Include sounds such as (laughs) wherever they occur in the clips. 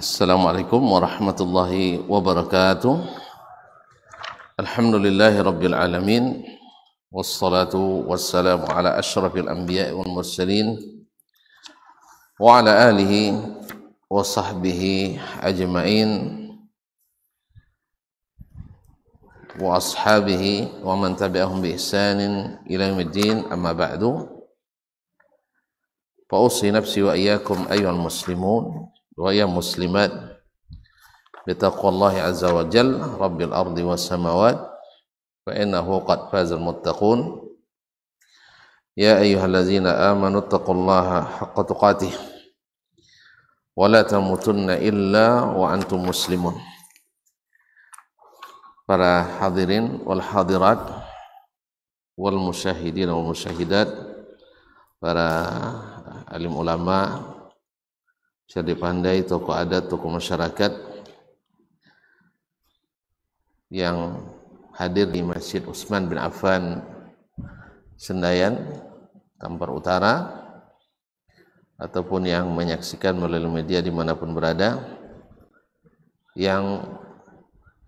السلام عليكم ورحمة الله وبركاته الحمد لله رب العالمين والصلاة والسلام على أشرف الأنبياء والمرسلين وعلى آله وصحبه أجمعين وأصحابه ومن تبعهم بإحسان إلى يوم الدين أما بعد فأوصي نفسي وإياكم أيها المسلمون وهي مسلمات بتقوى الله عز وجل رب الأرض والسماوات فإنه قد فاز المتقون يا أيها الذين آمنوا اتقوا الله حق تقاته ولا تموتن إلا وأنتم مسلمون para hadirin wal hadirat wal musyahidin wal musyahidat para alim ulama bisa dipandai tokoh adat, tokoh masyarakat yang hadir di Masjid Utsman bin Affan Sendayan, Kampar Utara ataupun yang menyaksikan melalui media dimanapun berada yang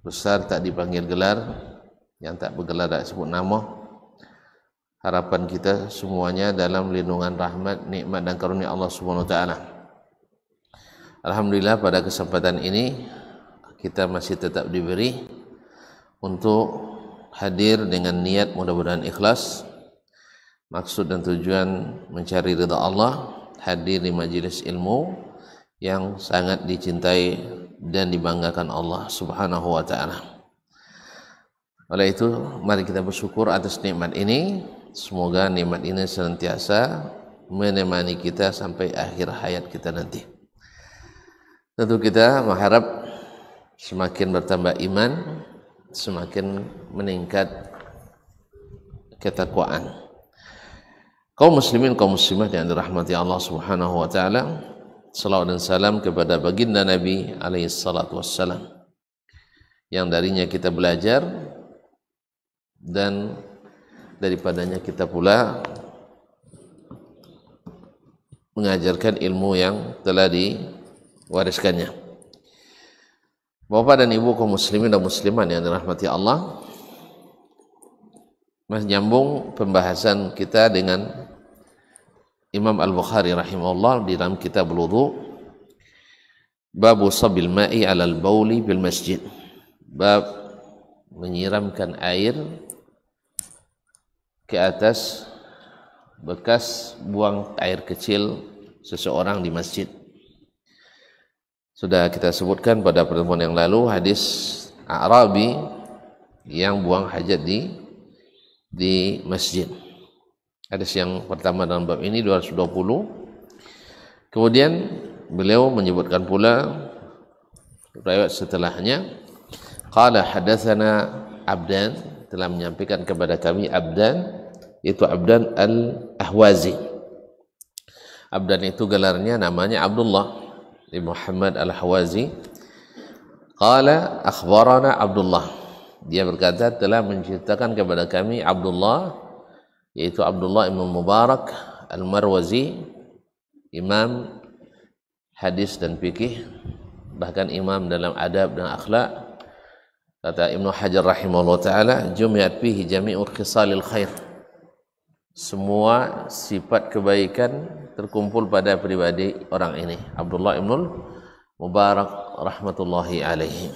besar tak dipanggil gelar yang tak bergelar tak sebut nama harapan kita semuanya dalam lindungan rahmat nikmat dan karunia Allah Subhanahu wa taala Alhamdulillah pada kesempatan ini kita masih tetap diberi untuk hadir dengan niat mudah-mudahan ikhlas maksud dan tujuan mencari ridha Allah hadir di majelis ilmu yang sangat dicintai dan dibanggakan Allah Subhanahu wa taala. Oleh itu mari kita bersyukur atas nikmat ini. Semoga nikmat ini senantiasa menemani kita sampai akhir hayat kita nanti. Tentu kita mengharap semakin bertambah iman, semakin meningkat ketakwaan. Kaum muslimin kaum muslimat yang dirahmati Allah Subhanahu wa taala, selawat dan salam kepada baginda Nabi alaihi salatu wassalam yang darinya kita belajar dan daripadanya kita pula mengajarkan ilmu yang telah di wariskannya. Bapak dan Ibu kaum muslimin dan musliman yang dirahmati Allah, Mas nyambung pembahasan kita dengan Imam Al-Bukhari rahimahullah di dalam kitab wudu Babu sabil ma'i 'alal bauli bil masjid. Bab menyiramkan air ke atas bekas buang air kecil seseorang di masjid. Sudah kita sebutkan pada pertemuan yang lalu hadis Arabi yang buang hajat di di masjid. Hadis yang pertama dalam bab ini 220. Kemudian beliau menyebutkan pula riwayat setelahnya qala hadatsana Abdan telah menyampaikan kepada kami Abdan itu Abdan Al-Ahwazi. Abdan itu gelarnya namanya Abdullah Muhammad Al-Hawazi Qala akhbarana Abdullah Dia berkata telah menceritakan kepada kami Abdullah Yaitu Abdullah Imam Mubarak Al-Marwazi Imam hadis dan fikih bahkan imam dalam adab dan akhlak kata Ibnu Hajar rahimahullah taala jumiat fihi jami'ul khisalil khair semua sifat kebaikan terkumpul pada pribadi orang ini Abdullah ibnul Mubarak rahmatullahi alaihi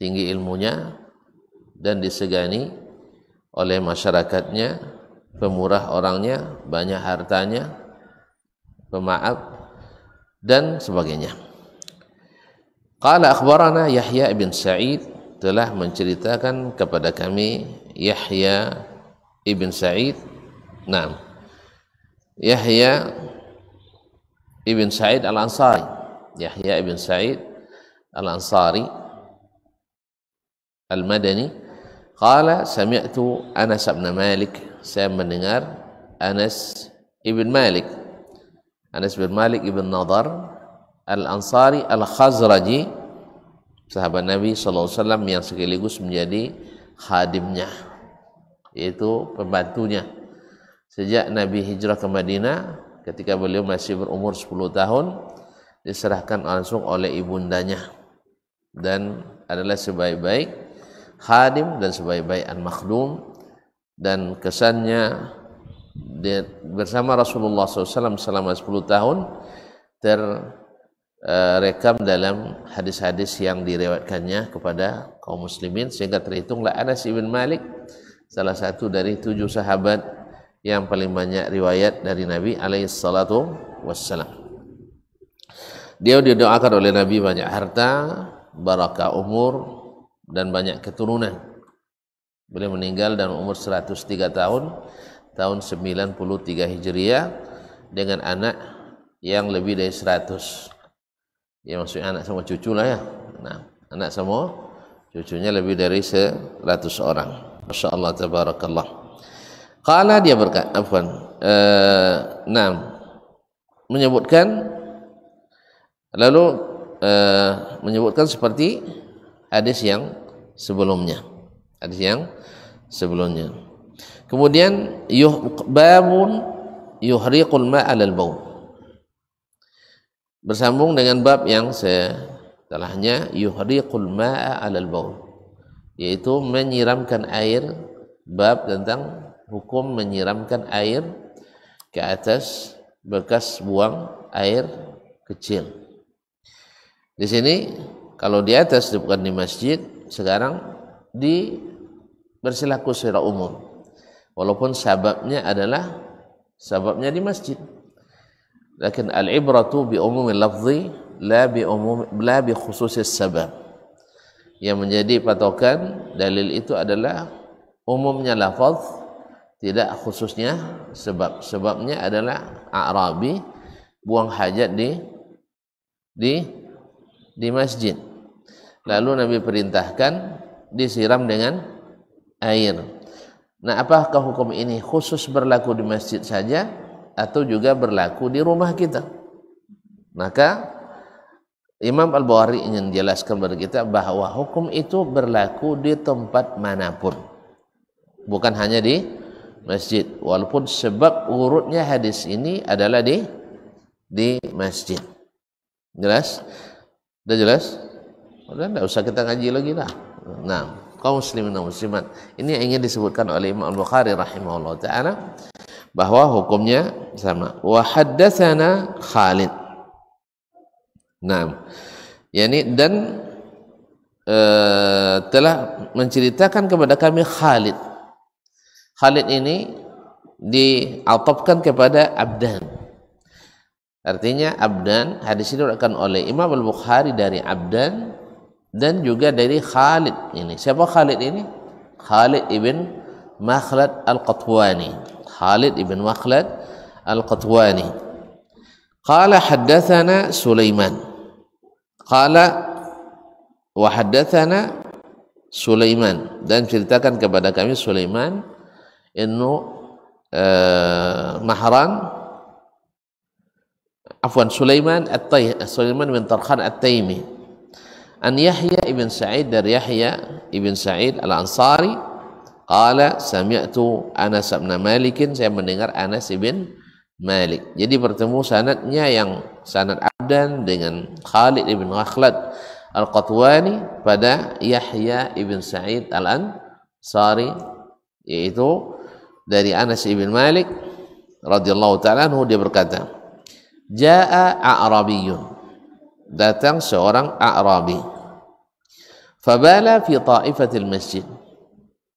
tinggi ilmunya dan disegani oleh masyarakatnya pemurah orangnya banyak hartanya pemaaf dan sebagainya Qala akhbarana Yahya Ibn Sa'id telah menceritakan kepada kami Yahya ibn Sa'id. Naam. Yahya ibn Sa'id al-Ansari Yahya ibn Sa'id al-Ansari al-Madani qala sami'tu Anas bin Malik saya mendengar Anas ibn Malik Anas bin Malik ibn Nadar al-Ansari al-Khazraji sahabat Nabi SAW yang sekaligus menjadi khadimnya yaitu pembantunya Sejak Nabi hijrah ke Madinah ketika beliau masih berumur 10 tahun diserahkan langsung oleh ibundanya dan adalah sebaik-baik hadim dan sebaik-baik an-makhdum dan kesannya bersama Rasulullah SAW selama 10 tahun terrekam dalam hadis-hadis yang direwatkannya kepada kaum muslimin sehingga terhitunglah Anas ibn Malik salah satu dari tujuh sahabat yang paling banyak riwayat dari Nabi alaihi salatu wassalam. Dia didoakan oleh Nabi banyak harta, barakah umur dan banyak keturunan. Beliau meninggal dan umur 103 tahun tahun 93 Hijriah dengan anak yang lebih dari 100. Ya maksudnya anak sama cucu lah ya. Nah, anak sama cucunya lebih dari 100 orang. Masya Allah, tabarakallah. Kala dia berkata, afwan. Uh, nah, menyebutkan lalu eh, menyebutkan seperti hadis yang sebelumnya. Hadis yang sebelumnya. Kemudian yuh, babun yuhriqul ma'alal baun. Bersambung dengan bab yang setelahnya yuhriqul ma'a al yaitu menyiramkan air bab tentang hukum menyiramkan air ke atas bekas buang air kecil. Di sini kalau di atas bukan di masjid, sekarang di bersilaku secara umum. Walaupun sebabnya adalah sebabnya di masjid. Lakin al-ibratu bi umumil lafzi la bi umum la bi khusus sabab. Yang menjadi patokan dalil itu adalah umumnya lafaz tidak khususnya sebab sebabnya adalah Arabi buang hajat di di di masjid lalu Nabi perintahkan disiram dengan air nah apakah hukum ini khusus berlaku di masjid saja atau juga berlaku di rumah kita maka Imam Al-Bukhari ingin jelaskan kepada kita bahwa hukum itu berlaku di tempat manapun bukan hanya di masjid walaupun sebab urutnya hadis ini adalah di di masjid jelas sudah jelas udah tidak usah kita ngaji lagi lah nah kaum muslimin dan muslimat ini yang ingin disebutkan oleh Imam Al-Bukhari rahimahullah taala bahwa hukumnya sama wa haddatsana Khalid Nah, yakni dan e, telah menceritakan kepada kami Khalid Khalid ini diatopkan kepada Abdan. Artinya Abdan hadis ini diriwayatkan oleh Imam Al-Bukhari dari Abdan dan juga dari Khalid ini. Siapa Khalid ini? Khalid ibn Makhlad Al-Qatwani. Khalid ibn Makhlad Al-Qatwani. Qala haddathana Sulaiman. Qala wa haddathana Sulaiman dan ceritakan kepada kami Sulaiman انه مهران عفوا سليمان الطي سليمان بن طرخان التيمي أن يحيى ابن سعيد در يحيى ابن سعيد الأنصاري قال سمعت Anas bin Malikin saya mendengar Anas bin Malik jadi bertemu sanadnya yang sanad Abdan dengan Khalid ibn Akhlad Al-Qatwani pada Yahya ibn Sa'id Al-Ansari yaitu dari Anas ibn Malik radhiyallahu taala dia berkata, "Jaa A'rabiyun." Datang seorang A'rabi. Fabala fi ta'ifatil masjid.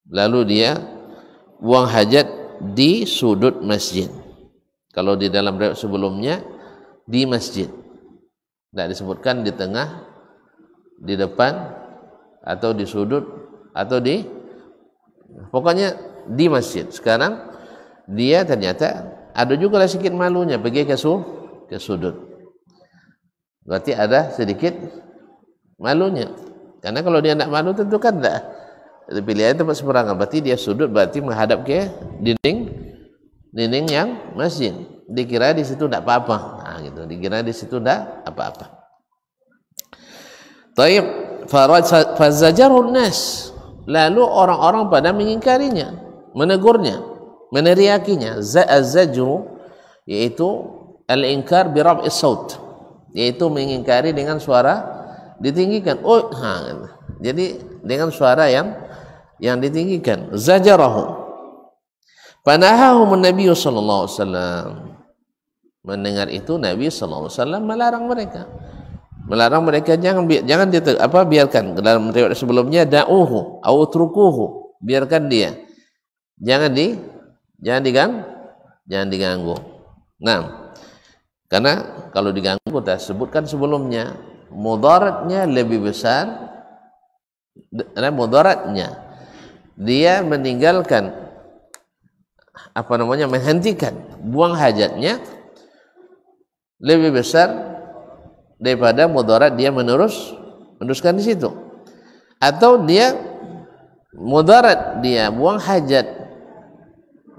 Lalu dia buang hajat di sudut masjid. Kalau di dalam riwayat sebelumnya di masjid. Tidak disebutkan di tengah, di depan, atau di sudut, atau di pokoknya di masjid. Sekarang dia ternyata ada juga lah sedikit malunya pergi ke su ke sudut. Berarti ada sedikit malunya. Karena kalau dia tidak malu tentu kan tidak. Pilihannya tempat sembarangan. Berarti dia sudut berarti menghadap ke dinding dinding yang masjid. Dikira di situ tidak apa-apa. Nah, gitu. Dikira di situ tidak apa-apa. Taib faraj fazajarun nas. Lalu orang-orang pada mengingkarinya. menegurnya meneriakinya zajr yaitu al-inkar bi rab'i saut yaitu mengingkari dengan suara ditinggikan oh ha jadi dengan suara yang yang ditinggikan zajarahu panahahu nabi sallallahu alaihi mendengar itu nabi sallallahu alaihi melarang mereka melarang mereka jangan bi jangan apa biarkan dalam riwayat sebelumnya da'uhu au trukuhu biarkan dia jangan di jangan diganggu jangan diganggu nah karena kalau diganggu kita sebutkan sebelumnya mudaratnya lebih besar Karena mudaratnya dia meninggalkan apa namanya menghentikan buang hajatnya lebih besar daripada mudarat dia menerus meneruskan di situ atau dia mudarat dia buang hajat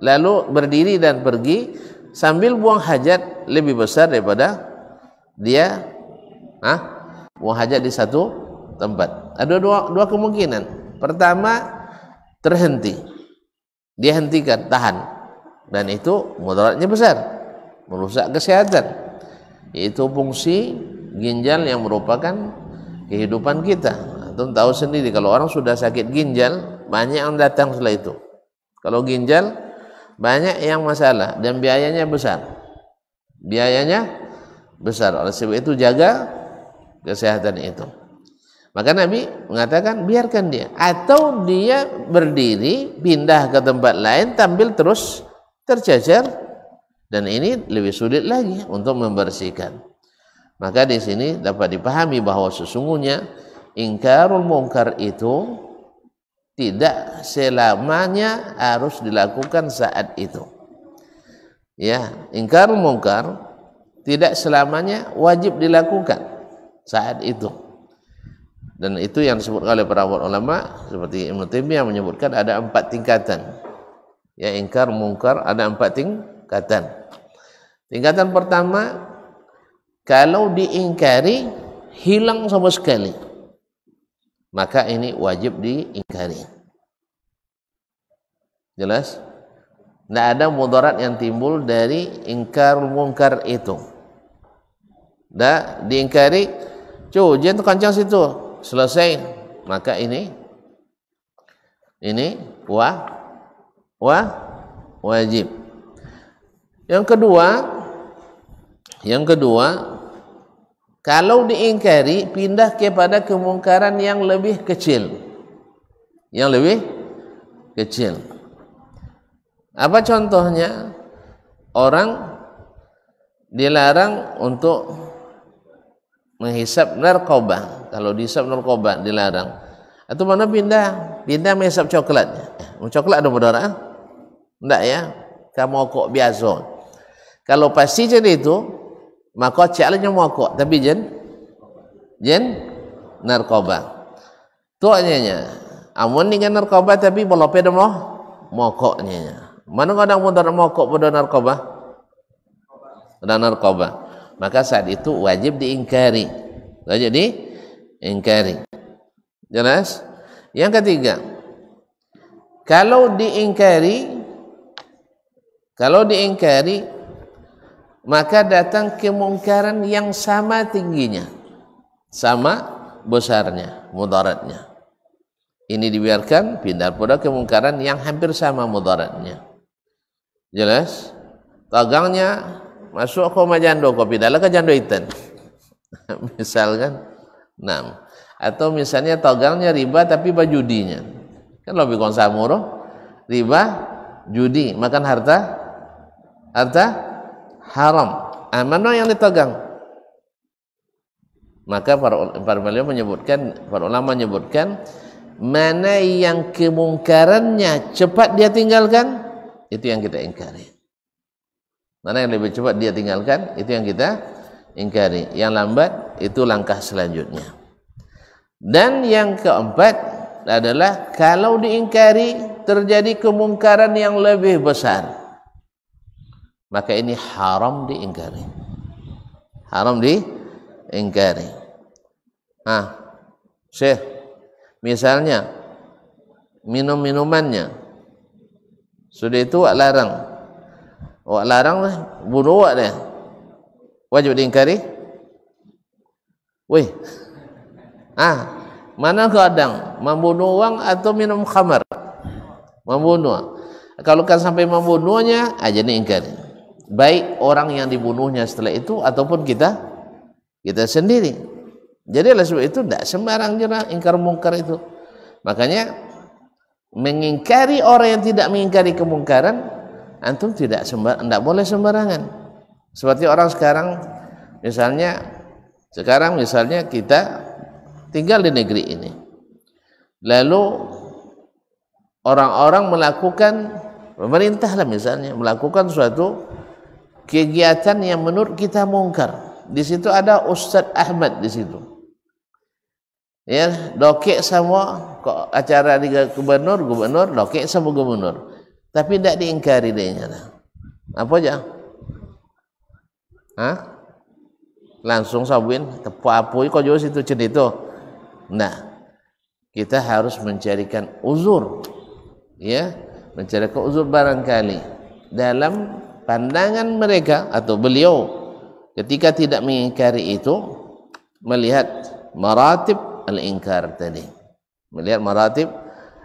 lalu berdiri dan pergi sambil buang hajat lebih besar daripada dia ah buang hajat di satu tempat ada dua dua kemungkinan pertama terhenti dia hentikan tahan dan itu mudaratnya besar merusak kesehatan itu fungsi ginjal yang merupakan kehidupan kita itu tahu sendiri kalau orang sudah sakit ginjal banyak yang datang setelah itu kalau ginjal banyak yang masalah dan biayanya besar biayanya besar oleh sebab itu jaga kesehatan itu maka Nabi mengatakan biarkan dia atau dia berdiri pindah ke tempat lain tampil terus tercecer dan ini lebih sulit lagi untuk membersihkan. Maka di sini dapat dipahami bahwa sesungguhnya ingkarul mungkar itu tidak selamanya harus dilakukan saat itu. Ya, ingkar mungkar tidak selamanya wajib dilakukan saat itu. Dan itu yang disebut oleh para ulama seperti Ibn Taimiyah menyebutkan ada empat tingkatan. Ya ingkar mungkar ada empat tingkatan. Tingkatan pertama kalau diingkari hilang sama sekali maka ini wajib diingkari. Jelas? Tidak ada mudarat yang timbul dari ingkar mungkar itu. Tidak diingkari, cuy, jangan kancang situ, selesai. Maka ini, ini wah, wah, wajib. Yang kedua, yang kedua Kalau diingkari, pindah kepada kemungkaran yang lebih kecil. Yang lebih kecil. Apa contohnya? Orang dilarang untuk menghisap narkoba. Kalau dihisap narkoba, dilarang. Atau mana pindah? Pindah menghisap coklat. Eh, coklat ada berdarah? Eh? Tidak ya? Kamu kok biasa. Kalau pasti jadi itu, maka challenge mokok tapi jen jen narkoba tuanya nya amun dengan narkoba tapi bolope de mo mokoknya mana kadang pun dar mokok pada narkoba dan narkoba maka saat itu wajib diingkari wajib di ingkari jelas yang ketiga kalau diingkari kalau diingkari maka datang kemungkaran yang sama tingginya sama besarnya mudaratnya ini dibiarkan pindah pada kemungkaran yang hampir sama mudaratnya jelas tagangnya masuk ke majando kopi dalam ke jando itan (laughs) misalkan enam atau misalnya tagangnya riba tapi bajudinya kan lebih konsamuro riba judi makan harta harta haram. Ah, mana yang ditegang? Maka para, ulama menyebutkan, para ulama menyebutkan, mana yang kemungkarannya cepat dia tinggalkan, itu yang kita ingkari. Mana yang lebih cepat dia tinggalkan, itu yang kita ingkari. Yang lambat, itu langkah selanjutnya. Dan yang keempat adalah, kalau diingkari, terjadi kemungkaran yang lebih Besar maka ini haram diingkari haram diingkari nah ha. syekh misalnya minum minumannya sudah itu wak larang wak larang lah bunuh wak dia wajib diingkari Wih, ah ha. mana kadang membunuh uang atau minum khamar membunuh kalau kan sampai membunuhnya aja ha, ni ingkari baik orang yang dibunuhnya setelah itu ataupun kita kita sendiri jadi oleh sebab itu tidak sembarang jera ingkar mungkar itu makanya mengingkari orang yang tidak mengingkari kemungkaran antum tidak sembar tidak boleh sembarangan seperti orang sekarang misalnya sekarang misalnya kita tinggal di negeri ini lalu orang-orang melakukan pemerintah lah misalnya melakukan suatu kegiatan yang menurut kita mungkar. Di situ ada Ustaz Ahmad di situ. Ya, dokek semua kok acara di gubernur, gubernur dokek semua gubernur. Tapi tidak diingkari dia Apa aja? Hah? Langsung sabuin tepu apui kok jauh situ cerita. Nah, kita harus mencarikan uzur. Ya, mencarikan uzur barangkali dalam pandangan mereka atau beliau ketika tidak mengingkari itu melihat maratib al-ingkar tadi melihat maratib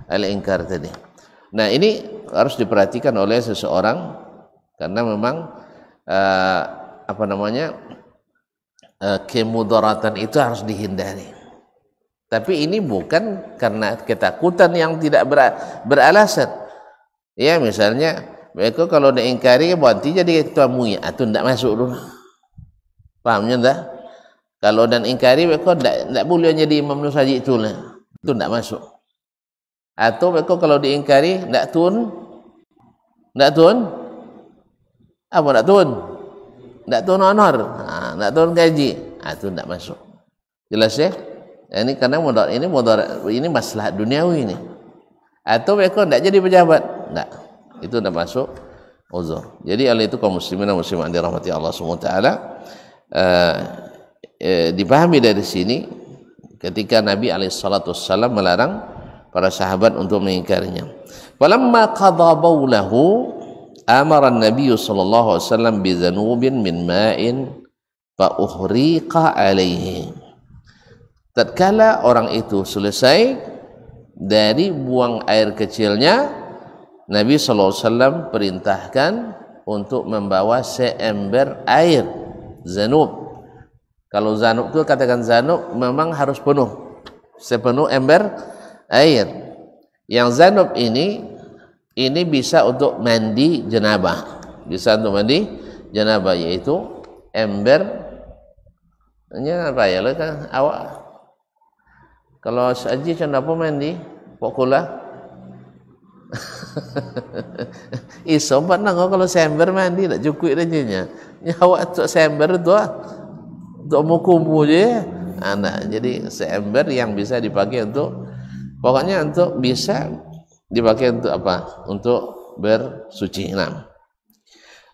al-ingkar tadi nah ini harus diperhatikan oleh seseorang karena memang uh, apa namanya uh, kemudaratan itu harus dihindari tapi ini bukan karena ketakutan yang tidak ber beralasan ya misalnya Mereka kalau nak ingkari berhenti jadi ketua MUI. Ah tu masuk dulu. Fahamnya dah? Kalau dan ingkari mereka ndak ndak boleh jadi imam nu saja itu lah. Itu ndak masuk. Atau ah, mereka kalau diingkari ndak tun ndak tun apa ndak tun? Ndak tun honor. Ha, ah, ndak tun gaji. Ah tu masuk. Jelas ya? Eh? Ini karena modal ini modal ini masalah duniawi ini. Atau mereka tidak jadi pejabat. Tidak. itu sudah masuk uzur. Jadi oleh itu kaum muslimin dan muslimat dirahmati Allah SWT eh, eh, dipahami dari sini ketika Nabi alaihi alaihissalam melarang para sahabat untuk mengingkarinya. Walamma qadha baulahu amara Nabi sallallahu alaihi wasallam bi zanubin min ma'in fa uhriqa alaihi. Tatkala orang itu selesai dari buang air kecilnya, Nabi SAW perintahkan untuk membawa seember air zanub kalau zanub itu katakan zanub memang harus penuh sepenuh ember air yang zanub ini ini bisa untuk mandi jenabah bisa untuk mandi jenabah yaitu ember ini apa ya kan awak kalau saji apa mandi pokulah (laughs) iso pernah kok kalau sember mandi tak cukup rejanya nyawa tu sember tu ah. untuk mau je anak ah, jadi sember yang bisa dipakai untuk pokoknya untuk bisa dipakai untuk apa untuk bersuci enam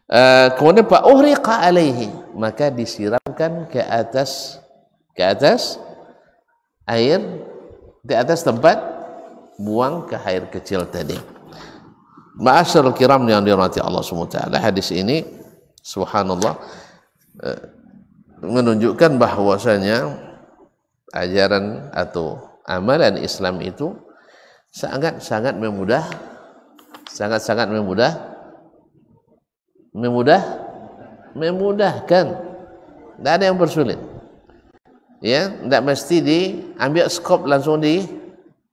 uh, eh, kemudian pak uhriqa alaihi maka disiramkan ke atas ke atas air di atas tempat buang ke air kecil tadi. Ma'asyarul kiram yang dirahmati Allah SWT. Hadis ini subhanallah eh, menunjukkan bahwasanya ajaran atau amalan Islam itu sangat-sangat memudah sangat-sangat memudah memudah memudahkan tidak ada yang bersulit ya tidak mesti diambil skop langsung di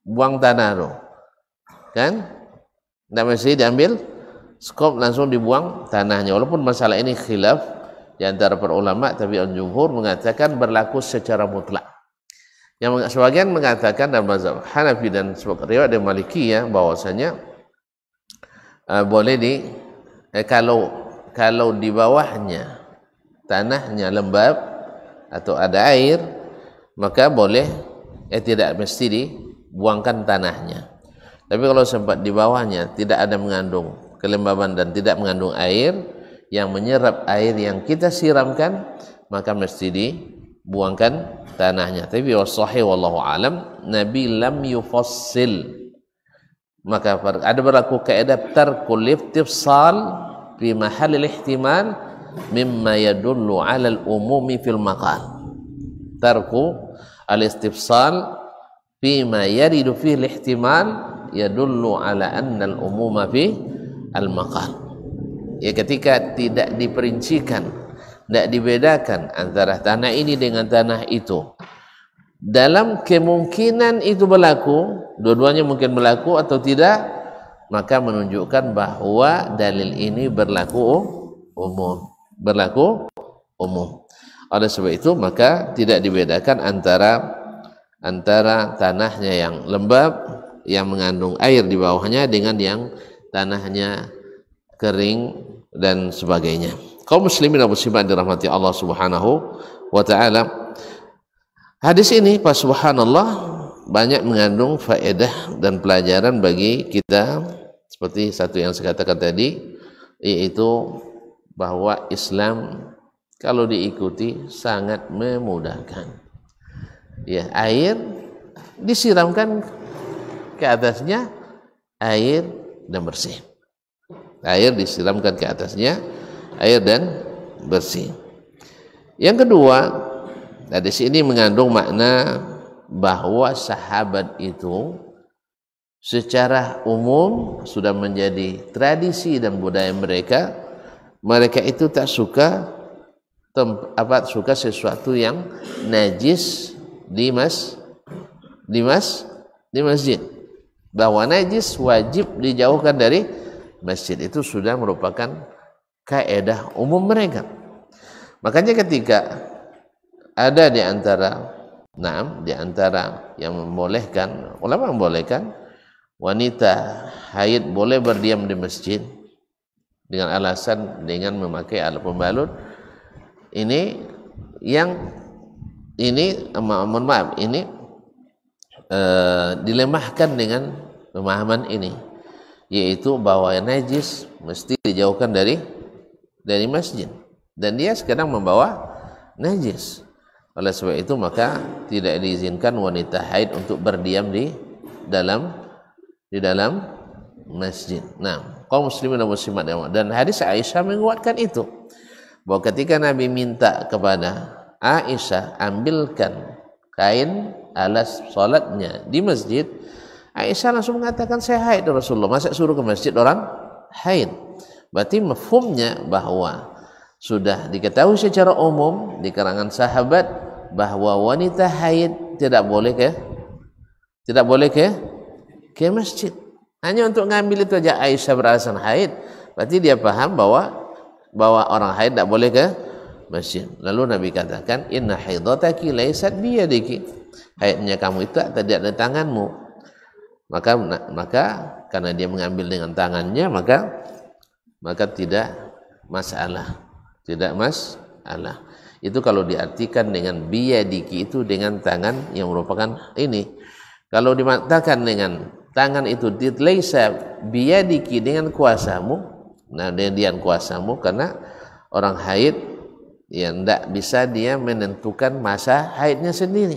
buang tanah tu kan tak mesti diambil skop langsung dibuang tanahnya walaupun masalah ini khilaf di antara para ulama tapi al jumhur mengatakan berlaku secara mutlak yang sebagian mengatakan dalam mazhab Hanafi dan sebagian riwayat dari Maliki ya bahwasanya uh, eh, boleh di eh, kalau kalau di bawahnya tanahnya lembab atau ada air maka boleh eh tidak mesti di buangkan tanahnya. Tapi kalau sempat di bawahnya tidak ada mengandung kelembaban dan tidak mengandung air yang menyerap air yang kita siramkan, maka mesti dibuangkan tanahnya. Tapi sahih wallahu alam Nabi lam yufassil. Maka ada berlaku kaidah tarkul iftisal fi mahalil ihtimal mimma yadullu ala al-umumi fil maqal. Tarku al-istifsal fima yaridu fi ihtimal yadullu ala anna al-umuma fi al-maqal ya ketika tidak diperincikan tidak dibedakan antara tanah ini dengan tanah itu dalam kemungkinan itu berlaku dua-duanya mungkin berlaku atau tidak maka menunjukkan bahwa dalil ini berlaku umum berlaku umum oleh sebab itu maka tidak dibedakan antara antara tanahnya yang lembab yang mengandung air di bawahnya dengan yang tanahnya kering dan sebagainya. Kaum muslimin dan muslimat dirahmati Allah Subhanahu wa taala. Hadis ini pas subhanallah banyak mengandung faedah dan pelajaran bagi kita seperti satu yang saya katakan tadi yaitu bahwa Islam kalau diikuti sangat memudahkan ya air disiramkan ke atasnya air dan bersih air disiramkan ke atasnya air dan bersih yang kedua nah sini mengandung makna bahwa sahabat itu secara umum sudah menjadi tradisi dan budaya mereka mereka itu tak suka apa suka sesuatu yang najis di mas di mas di masjid bahwa najis wajib dijauhkan dari masjid itu sudah merupakan kaedah umum mereka makanya ketika ada di antara enam di antara yang membolehkan ulama membolehkan wanita haid boleh berdiam di masjid dengan alasan dengan memakai alat pembalut ini yang ini mohon maaf ini eh, dilemahkan dengan pemahaman ini yaitu bahwa najis mesti dijauhkan dari dari masjid dan dia sekarang membawa najis oleh sebab itu maka tidak diizinkan wanita haid untuk berdiam di dalam di dalam masjid. Nah, kaum muslimin dan muslimat dan hadis Aisyah menguatkan itu bahwa ketika Nabi minta kepada Aisyah ambilkan kain alas salatnya di masjid Aisyah langsung mengatakan saya haid Rasulullah masa suruh ke masjid orang haid berarti mafhumnya bahwa sudah diketahui secara umum di kalangan sahabat bahwa wanita haid tidak boleh ke tidak boleh ke ke masjid hanya untuk ngambil itu aja Aisyah beralasan haid berarti dia paham bahwa bahwa orang haid tidak boleh ke masjid. Lalu Nabi katakan, "Inna haidataki laysat biyadiki." Haidnya kamu itu tidak ada tanganmu. Maka maka karena dia mengambil dengan tangannya, maka maka tidak masalah. Tidak masalah. Itu kalau diartikan dengan biyadiki itu dengan tangan yang merupakan ini. Kalau dimatakan dengan tangan itu ditlaisa biyadiki dengan kuasamu, nah dengan kuasamu karena orang haid ya tidak bisa dia menentukan masa haidnya sendiri.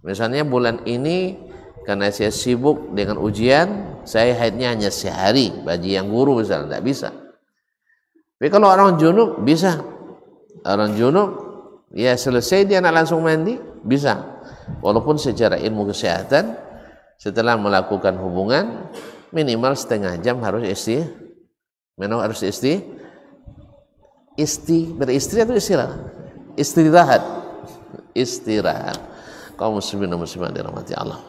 Misalnya bulan ini karena saya sibuk dengan ujian, saya haidnya hanya sehari bagi yang guru misalnya tidak bisa. Tapi kalau orang junub bisa. Orang junub ya selesai dia nak langsung mandi bisa. Walaupun secara ilmu kesehatan setelah melakukan hubungan minimal setengah jam harus istirahat, minimal harus istirahat isti beristri atau istirahat istirahat istirahat kaum muslimin dan muslimat dirahmati Allah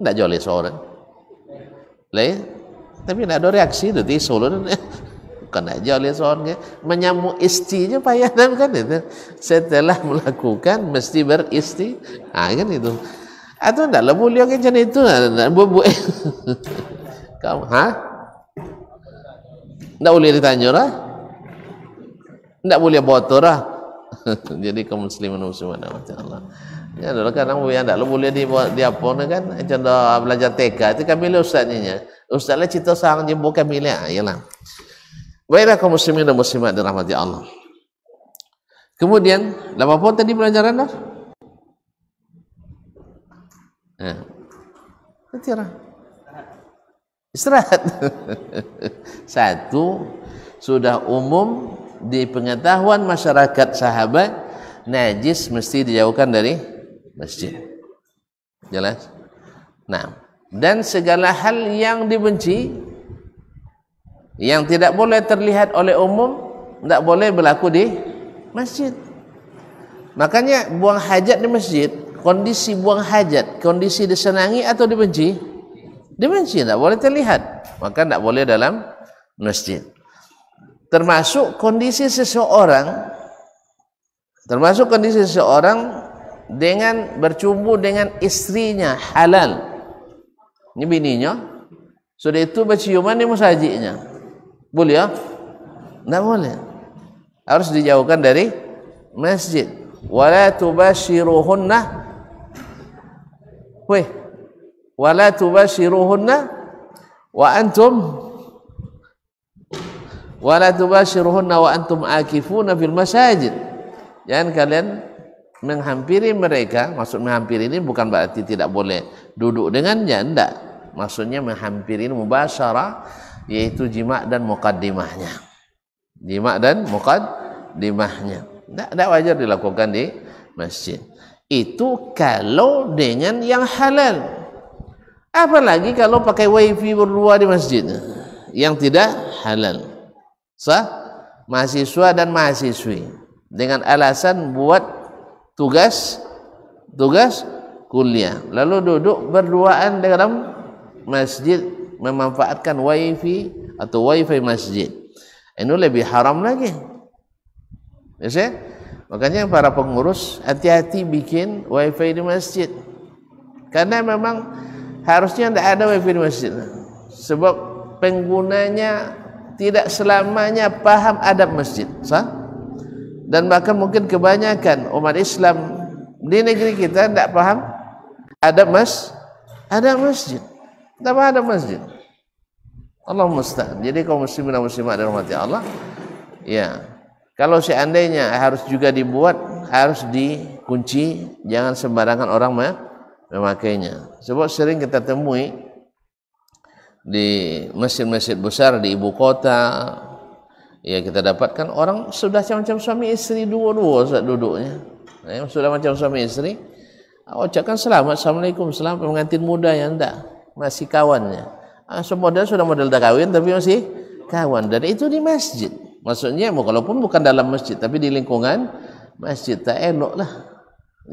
tidak jauh ya seorang leh ya, tapi tidak ada reaksi itu di solo kena jauh le seorang ya. menyamu istinya payah kan itu setelah melakukan mesti beristi ah kan itu atau tidak lah mulia macam itu bubu kamu ha tidak boleh ditanya lah Tidak boleh bawa lah. (laughs) Jadi kaum muslimin subhanahu wa ta'ala. Ya dulu kan nang buya ndak boleh di di apa ni kan canda belajar TK itu kami le ustaz nya. Ustaz le cita sang jembo kami le ayalah. Ya. Baiklah kaum muslimin dan muslimat dirahmati Allah. Kemudian lama pun tadi pelajaran dah. Ya. Nanti lah. Istirahat. (laughs) Satu sudah umum di pengetahuan masyarakat sahabat najis mesti dijauhkan dari masjid jelas nah dan segala hal yang dibenci yang tidak boleh terlihat oleh umum tidak boleh berlaku di masjid makanya buang hajat di masjid kondisi buang hajat kondisi disenangi atau dibenci dibenci tidak boleh terlihat maka tidak boleh dalam masjid termasuk kondisi seseorang termasuk kondisi seseorang dengan bercumbu dengan istrinya halal ini bininya sudah itu berciuman di musajinya boleh ya? tidak boleh harus dijauhkan dari masjid wala tubashiruhunna weh wala tubashiruhunna wa antum wala tubashiruhunna wa antum akifuna fil masajid jangan kalian menghampiri mereka maksud menghampiri ini bukan berarti tidak boleh duduk dengannya tidak maksudnya menghampiri mubashara yaitu jima dan muqaddimahnya jima dan muqaddimahnya tidak, tidak wajar dilakukan di masjid itu kalau dengan yang halal apalagi kalau pakai wifi berdua di masjid yang tidak halal sah mahasiswa dan mahasiswi dengan alasan buat tugas tugas kuliah lalu duduk berduaan dalam masjid memanfaatkan wifi atau wifi masjid ini lebih haram lagi ya makanya para pengurus hati-hati bikin wifi di masjid karena memang harusnya tidak ada wifi di masjid sebab penggunanya tidak selamanya paham adab masjid sah? dan bahkan mungkin kebanyakan umat Islam di negeri kita tidak paham adab mas ada masjid tidak paham adab masjid Allah mustahil. jadi kaum muslimin dan muslimat dirahmati Allah ya kalau seandainya harus juga dibuat harus dikunci jangan sembarangan orang memakainya sebab sering kita temui di masjid-masjid besar di ibu kota ya kita dapatkan orang sudah macam suami istri dua-dua saat duduknya nah, yang sudah macam suami istri ah, ucapkan selamat assalamualaikum selamat pengantin muda ya ndak masih kawannya ah, model sudah model dah kawin tapi masih kawan dan itu di masjid maksudnya walaupun bukan dalam masjid tapi di lingkungan masjid tak elok lah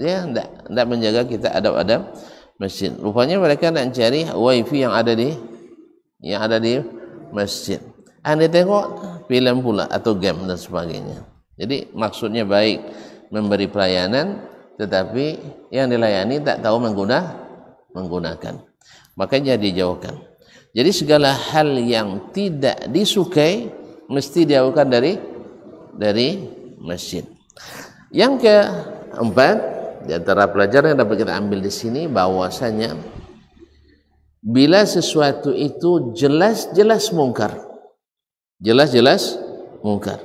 ya ndak ndak menjaga kita adab-adab masjid rupanya mereka nak cari wifi yang ada di yang ada di masjid. Anda tengok film pula atau game dan sebagainya. Jadi maksudnya baik memberi pelayanan tetapi yang dilayani tak tahu mengguna, menggunakan. Makanya dijauhkan. Jadi segala hal yang tidak disukai mesti dijauhkan dari dari masjid. Yang keempat di antara pelajaran yang dapat kita ambil di sini bahwasanya bila sesuatu itu jelas-jelas mungkar jelas-jelas mungkar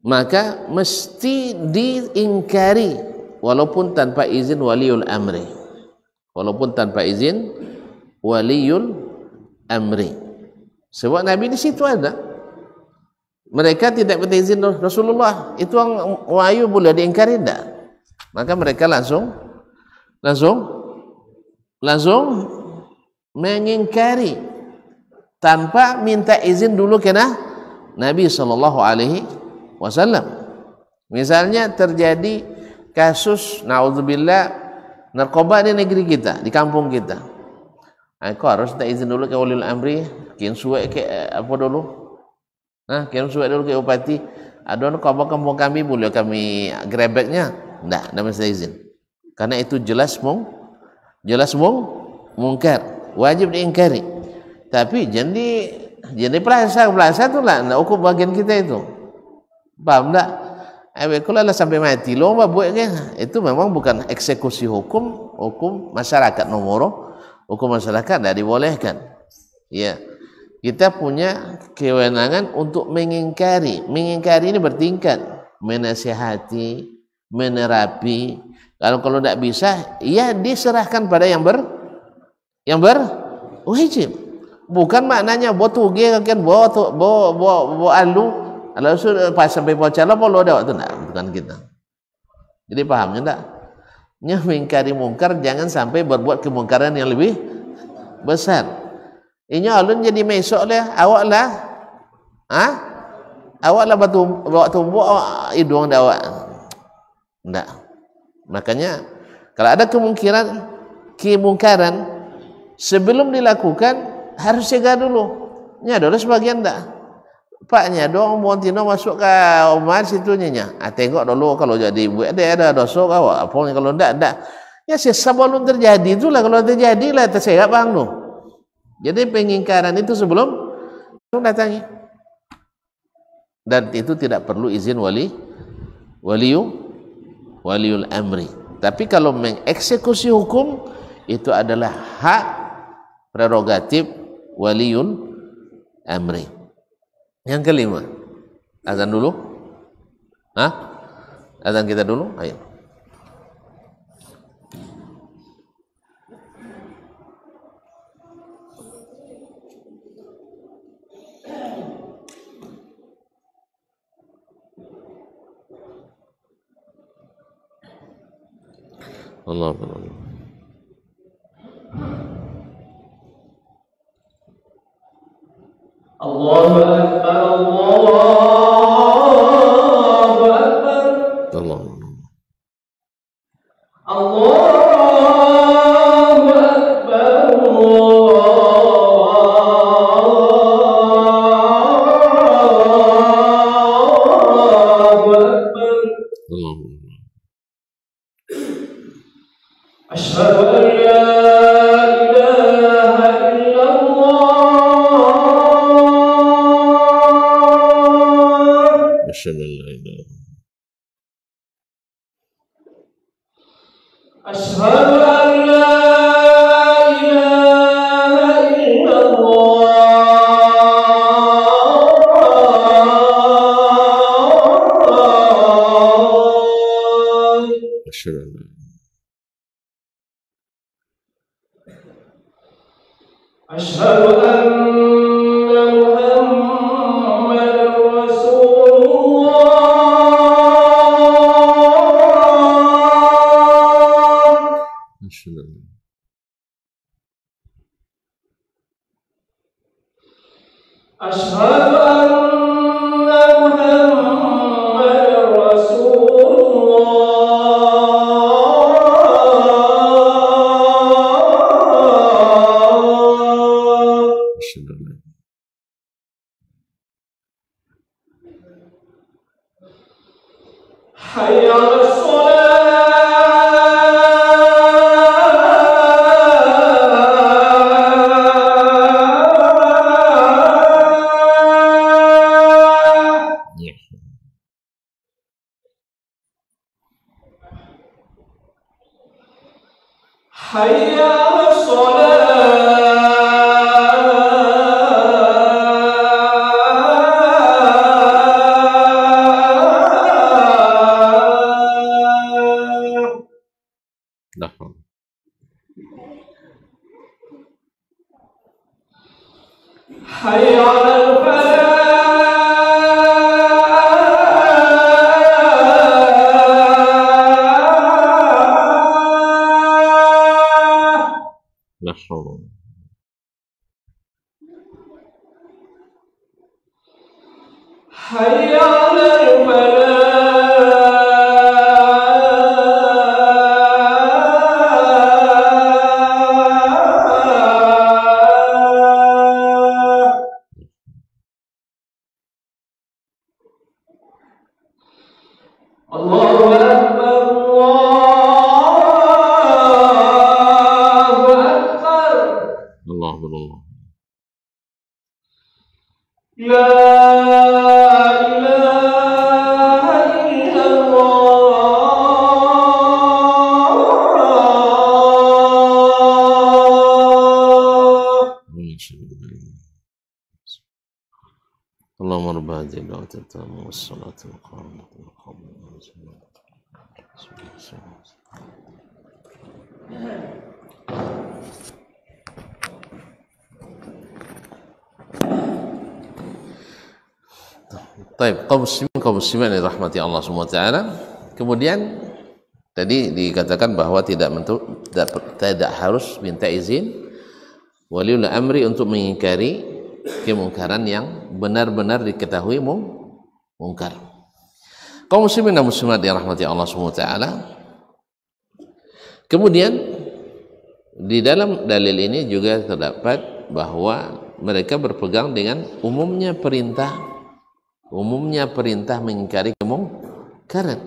maka mesti diingkari walaupun tanpa izin waliul amri walaupun tanpa izin waliul amri sebab Nabi di situ ada mereka tidak minta izin Rasulullah itu yang wayu boleh diingkari tidak maka mereka langsung langsung langsung mengingkari tanpa minta izin dulu kena Nabi sallallahu alaihi wasallam. Misalnya terjadi kasus naudzubillah narkoba di negeri kita, di kampung kita. Eh, kau harus minta izin dulu ke ulil amri, kin suai ke eh, apa dulu? Nah, ha, kin suai dulu ke bupati. Ada narkoba kampung kami boleh kami grebeknya? Tidak, tidak mesti izin. Karena itu jelas mung jelas mung mungkar. wajib diingkari tapi jadi jadi pelasa pelasa tu lah nak ukur bagian kita itu paham tak Ewe kalau lah sampai mati lomba buat kan itu memang bukan eksekusi hukum hukum masyarakat nomor hukum masyarakat tidak dibolehkan ya kita punya kewenangan untuk mengingkari. Mengingkari ini bertingkat, menasihati, menerapi. Kalau kalau tidak bisa, ya diserahkan pada yang ber yang ber, wajib. Oh, bukan maknanya bo tu ge kan bo tu bo bo bo alu alu su eh, pas sampai bo calo bo lo dak tu nak bukan kita jadi paham enggak nya mengingkari mungkar jangan sampai berbuat kemungkaran yang lebih besar inya alun jadi mesok le awak lah ha awak lah batu bawa tumbuk awak hidung eh, dak awak enggak makanya kalau ada kemungkaran, kemungkaran sebelum dilakukan harus segera dulu. Ini adalah sebagian tak. Paknya dong mohon tino masuk ke Oman situ nyanya. Ah, tengok dulu kalau jadi buat dia ada dosa kau apa kalau tak tak. Ya sesa belum terjadi itulah kalau terjadi lah tersegak bang tu. Jadi pengingkaran itu sebelum tu datangi. Dan itu tidak perlu izin wali waliu waliul amri. Tapi kalau mengeksekusi hukum itu adalah hak prerogatif waliun amri. Yang kelima, azan dulu. Hah? Azan kita dulu, ayo. Allah Allah. الله أكبر الله أكبر الله الله Deixa eu اللهم رب هذه الدعوة التامة والصلاة القائمة والقبول والصلاة Taib, kaum muslimin kaum muslimin yang rahmati Allah semua taala. Kemudian tadi dikatakan bahwa tidak mentu, tidak, tidak harus minta izin waliul amri untuk mengingkari kemungkaran yang benar-benar diketahui mung, mungkar. Kaum muslimin dan muslimat yang rahmati Allah semua taala. Kemudian di dalam dalil ini juga terdapat bahwa mereka berpegang dengan umumnya perintah Umumnya perintah mengingkari kemungkaran.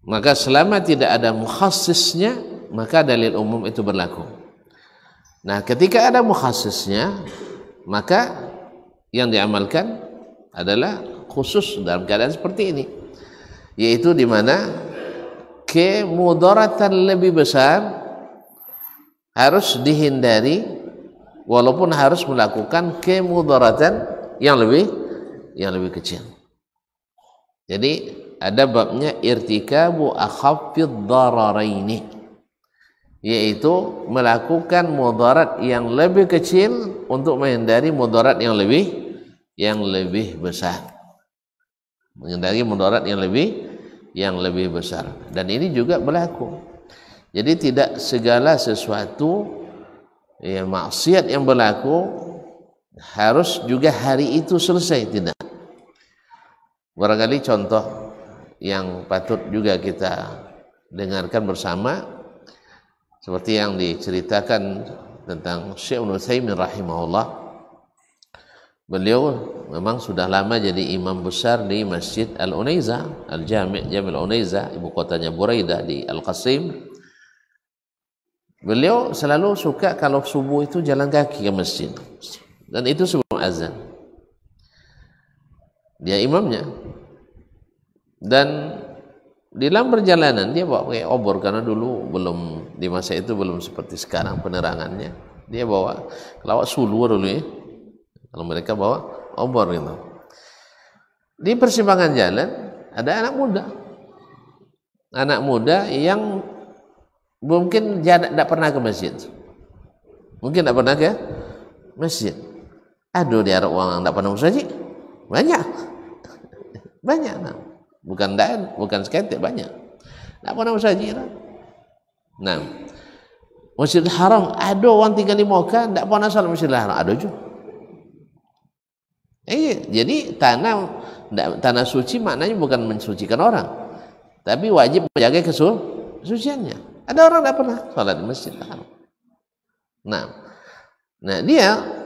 Maka selama tidak ada mukhasisnya, maka dalil umum itu berlaku. Nah, ketika ada mukhasisnya, maka yang diamalkan adalah khusus dalam keadaan seperti ini. Yaitu di mana kemudaratan lebih besar harus dihindari walaupun harus melakukan kemudaratan yang lebih yang lebih kecil. Jadi ada babnya irtikabu akhaffid dararaini yaitu melakukan mudarat yang lebih kecil untuk menghindari mudarat yang lebih yang lebih besar. Menghindari mudarat yang lebih yang lebih besar. Dan ini juga berlaku. Jadi tidak segala sesuatu yang maksiat yang berlaku harus juga hari itu selesai tidak barangkali contoh yang patut juga kita dengarkan bersama seperti yang diceritakan tentang Syekh Utsaimin rahimahullah beliau memang sudah lama jadi imam besar di Masjid Al-Unaiza Al-Jami' Jamil Unaiza ibu kotanya Buraida di Al-Qasim beliau selalu suka kalau subuh itu jalan kaki ke masjid dan itu sebelum azan dia imamnya dan di dalam perjalanan dia bawa pakai obor karena dulu belum di masa itu belum seperti sekarang penerangannya dia bawa lawak sulur dulu ya kalau mereka bawa obor gitu di persimpangan jalan ada anak muda anak muda yang mungkin tidak pernah ke masjid mungkin tidak pernah ke masjid Aduh dia Arab orang tidak pernah bersaji banyak banyak nah. bukan dan bukan seketik banyak tidak pernah bersaji lah. nah masjid Haram ada orang tinggal di Mekah tidak pernah salat masjid Haram ada juga eh, jadi tanah tanah suci maknanya bukan mensucikan orang tapi wajib menjaga kesuciannya ada orang tidak pernah salat di Masjidil Haram nah nah dia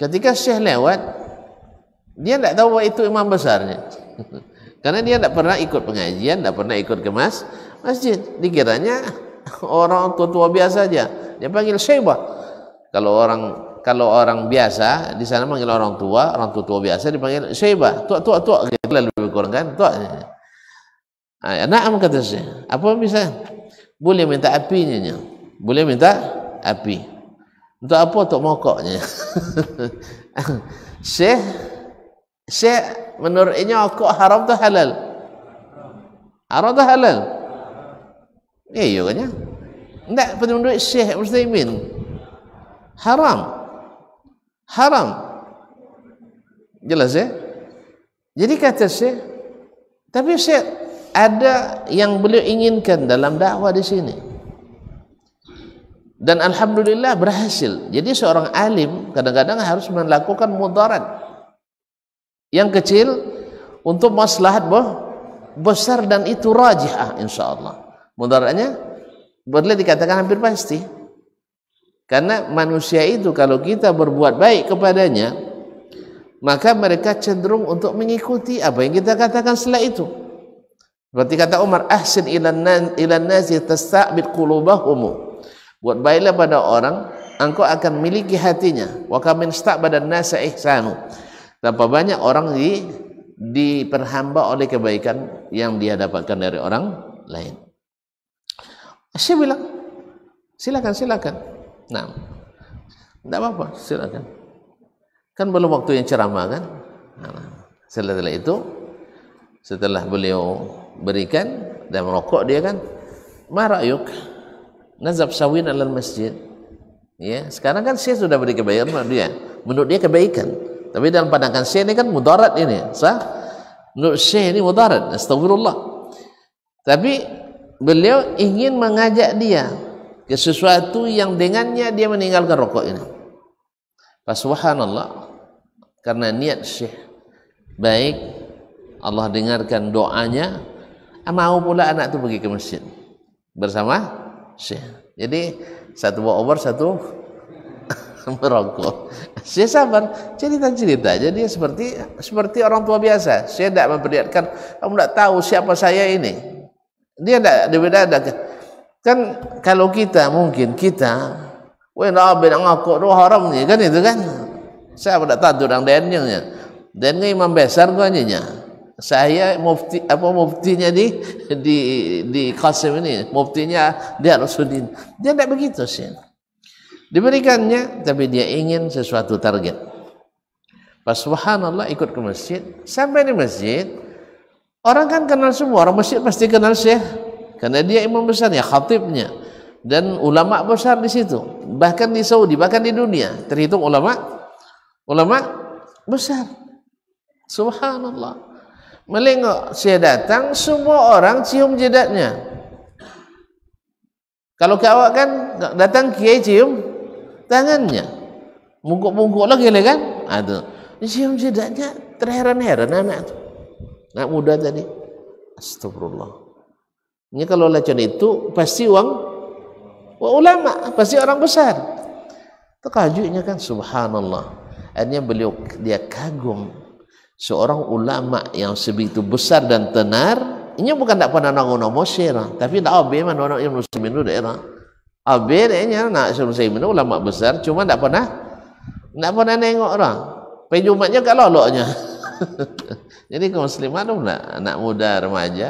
Ketika Syekh lewat, dia tak tahu bahawa itu imam besarnya. (laughs) Karena dia tak pernah ikut pengajian, tak pernah ikut ke mas masjid. Dikiranya (laughs) orang tua-tua biasa saja. Dia panggil Syekh Kalau orang kalau orang biasa di sana panggil orang tua, orang tua-tua biasa dipanggil syeba. Tua-tua tua gitu lah lebih kurang kan? Tua. Ah, ya, na'am kata Syekh. Apa bisa? Boleh minta apinya. Boleh minta api. Untuk apa tok mokoknya? (laughs) Syekh Syekh menurutnya kok haram tu halal. Haram tu halal. Ya iya kan ya. Ndak pada Syekh Muslimin. Haram. Haram. Jelas ya? Jadi kata Syekh tapi Syekh ada yang beliau inginkan dalam dakwah di sini. Dan alhamdulillah berhasil. Jadi seorang alim kadang-kadang harus melakukan mudarat. Yang kecil untuk maslahat boh, besar dan itu insya ah, insyaallah. Mudaratnya boleh dikatakan hampir pasti. Karena manusia itu kalau kita berbuat baik kepadanya, maka mereka cenderung untuk mengikuti apa yang kita katakan setelah itu. Berarti kata Umar, ahsin ilan nasi tasta'bid qulubahum. Buat baiklah pada orang, engkau akan miliki hatinya. Wa kamin badan nasa ihsanu. Berapa banyak orang di, diperhamba oleh kebaikan yang dia dapatkan dari orang lain. Saya bilang, silakan silakan. Nah, tidak apa-apa, silakan. Kan belum waktu yang ceramah kan? Nah, setelah itu, setelah beliau berikan dan merokok dia kan, yuk nazab sawin alal masjid ya sekarang kan syekh sudah beri kebaikan menurut dia menurut dia kebaikan tapi dalam pandangan syekh ini kan mudarat ini sah menurut syekh ini mudarat astagfirullah tapi beliau ingin mengajak dia ke sesuatu yang dengannya dia meninggalkan rokok ini pas subhanallah karena niat syekh baik Allah dengarkan doanya mau pula anak itu pergi ke masjid bersama Syekh. Jadi satu bawa obor, satu (laughs) merokok. Saya sabar, cerita-cerita aja dia seperti seperti orang tua biasa. Saya tidak memperlihatkan, kamu tidak tahu siapa saya ini. Dia tidak berbeda ada. Kan kalau kita mungkin kita, wah bin ngaku roh haram ni kan itu kan. Saya tidak tahu orang dengannya Dennya imam besar gua nyonya saya mufti apa muftinya di di di Qasim ini muftinya di Rusudin dia tidak begitu sih diberikannya tapi dia ingin sesuatu target pas subhanallah ikut ke masjid sampai di masjid orang kan kenal semua orang masjid pasti kenal Syekh karena dia imam besarnya khatibnya dan ulama besar di situ bahkan di Saudi bahkan di dunia terhitung ulama ulama besar subhanallah Melengok saya datang semua orang cium jedatnya. Kalau kawak kan datang kiai cium tangannya. mungkuk mungkuk lagi lah kan? Ada. Ha, cium jedatnya terheran-heran anak tu. Anak muda tadi. Astagfirullah. Ini kalau lacun itu pasti uang ulama, pasti orang besar. Terkajuknya kan subhanallah. Akhirnya beliau dia kagum seorang ulama yang sebegitu besar dan tenar ini bukan tak pernah nak guna Mosir tapi tak abe mana orang Ibn Sulaiman itu daerah abe dia nak Ibn Sulaiman ulama besar cuma tak pernah tak pernah nengok orang pergi Jumatnya kat loloknya (laughs) jadi kaum Muslimat pun nak, anak muda remaja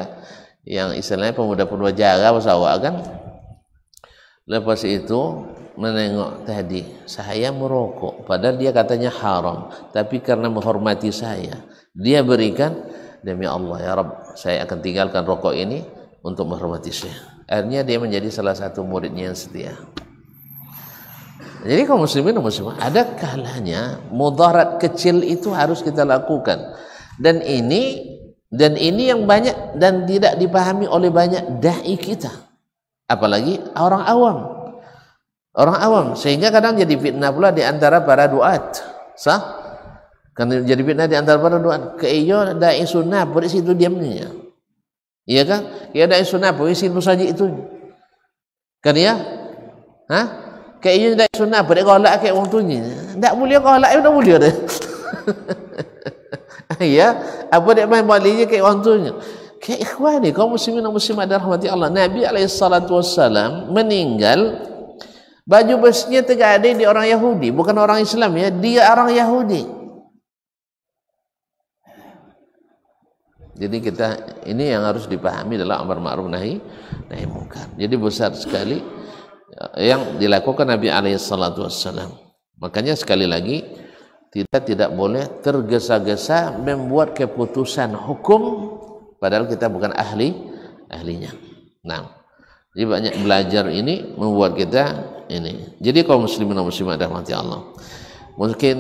yang istilahnya pemuda-pemuda jarak pasal awak kan lepas itu menengok tadi saya merokok padahal dia katanya haram tapi karena menghormati saya dia berikan demi Allah ya Rabb saya akan tinggalkan rokok ini untuk menghormati saya akhirnya dia menjadi salah satu muridnya yang setia jadi kaum muslimin dan muslimah ada kalanya mudarat kecil itu harus kita lakukan dan ini dan ini yang banyak dan tidak dipahami oleh banyak dai kita apalagi orang awam orang awam sehingga kadang jadi fitnah pula di antara para duat sah kan jadi fitnah di antara para duat ke iyo dai sunnah pun situ diamnya iya kan iyo dai sunnah beri isi saja itu kan ya ha ke iyo dai sunnah pun golak ke wong tunyi ndak mulia golak ndak mulia deh ya apa dia main balinya ke orang tunya ke ikhwan ni kaum muslimin dan muslimat dirahmati Allah Nabi alaihi salatu meninggal Baju besnya tegak ada di orang Yahudi, bukan orang Islam ya, dia orang Yahudi. Jadi kita ini yang harus dipahami adalah amar ma'ruf nahi nahi mungkar. Jadi besar sekali ya, yang dilakukan Nabi alaihi salatu wassalam. Makanya sekali lagi kita tidak boleh tergesa-gesa membuat keputusan hukum padahal kita bukan ahli ahlinya. Nah, jadi banyak belajar ini membuat kita ini. Jadi kalau muslimin dan muslimat rahmati Allah. Mungkin